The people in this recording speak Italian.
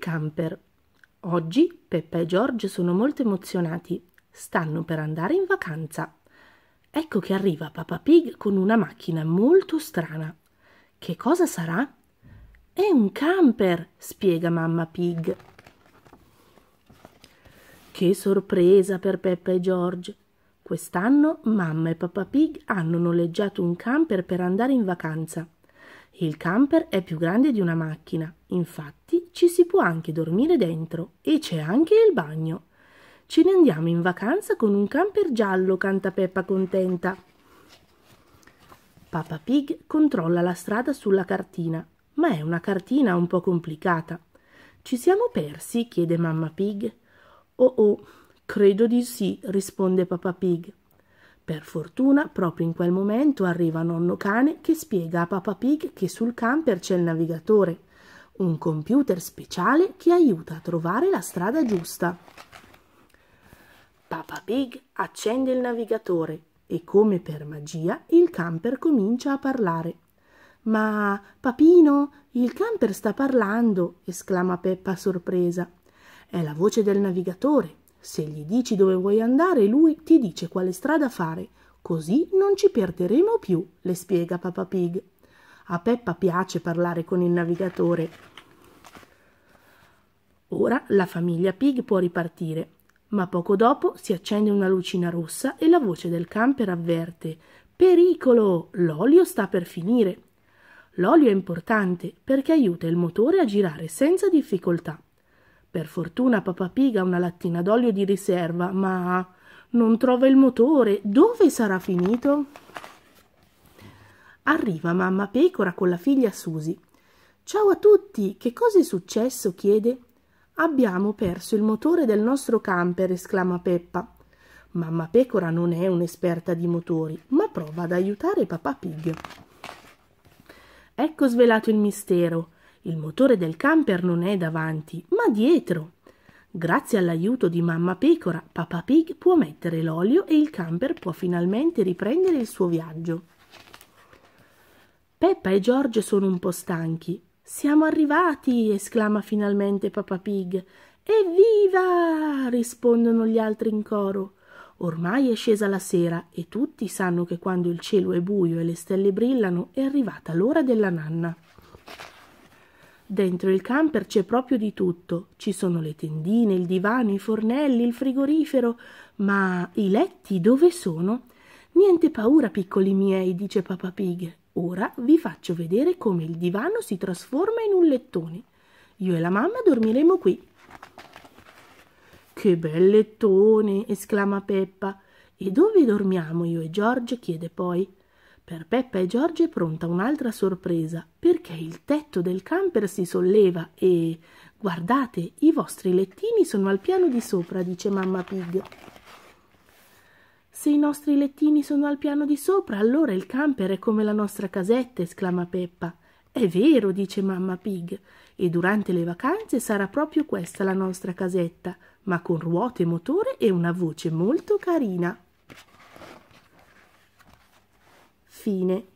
camper. Oggi Peppa e George sono molto emozionati. Stanno per andare in vacanza. Ecco che arriva Papa Pig con una macchina molto strana. Che cosa sarà? È un camper, spiega mamma Pig. Che sorpresa per Peppa e George. Quest'anno mamma e Papa Pig hanno noleggiato un camper per andare in vacanza. Il camper è più grande di una macchina, infatti ci si può anche dormire dentro e c'è anche il bagno. Ce ne andiamo in vacanza con un camper giallo, canta Peppa contenta. Papa Pig controlla la strada sulla cartina, ma è una cartina un po' complicata. Ci siamo persi? chiede mamma Pig. Oh oh, credo di sì, risponde papà Pig. Per fortuna, proprio in quel momento arriva nonno cane che spiega a papà Pig che sul camper c'è il navigatore un computer speciale che aiuta a trovare la strada giusta. Papa Pig accende il navigatore e come per magia il camper comincia a parlare. Ma Papino, il camper sta parlando, esclama Peppa sorpresa. È la voce del navigatore. Se gli dici dove vuoi andare, lui ti dice quale strada fare. Così non ci perderemo più, le spiega Papa Pig. A Peppa piace parlare con il navigatore. Ora la famiglia Pig può ripartire, ma poco dopo si accende una lucina rossa e la voce del camper avverte Pericolo! L'olio sta per finire. L'olio è importante perché aiuta il motore a girare senza difficoltà. Per fortuna papà Pig ha una lattina d'olio di riserva, ma non trova il motore. Dove sarà finito? Arriva mamma pecora con la figlia Susi. Ciao a tutti, che cosa è successo? chiede. Abbiamo perso il motore del nostro camper, esclama Peppa. Mamma pecora non è un'esperta di motori, ma prova ad aiutare papà Pig. Ecco svelato il mistero. Il motore del camper non è davanti, ma dietro. Grazie all'aiuto di mamma pecora, papà Pig può mettere l'olio e il camper può finalmente riprendere il suo viaggio. Peppa e George sono un po' stanchi. Siamo arrivati! esclama finalmente Papa Pig. Evviva! rispondono gli altri in coro. Ormai è scesa la sera e tutti sanno che quando il cielo è buio e le stelle brillano è arrivata l'ora della nanna. Dentro il camper c'è proprio di tutto. Ci sono le tendine, il divano, i fornelli, il frigorifero. Ma i letti dove sono? Niente paura, piccoli miei, dice Papa Pig. Ora vi faccio vedere come il divano si trasforma in un lettone. Io e la mamma dormiremo qui. Che bel lettone! esclama Peppa. E dove dormiamo io e George? chiede poi. Per Peppa e George è pronta un'altra sorpresa, perché il tetto del camper si solleva e... Guardate, i vostri lettini sono al piano di sopra, dice mamma Pig. Se i nostri lettini sono al piano di sopra, allora il camper è come la nostra casetta, esclama Peppa. È vero, dice mamma Pig, e durante le vacanze sarà proprio questa la nostra casetta, ma con ruote, motore e una voce molto carina. Fine.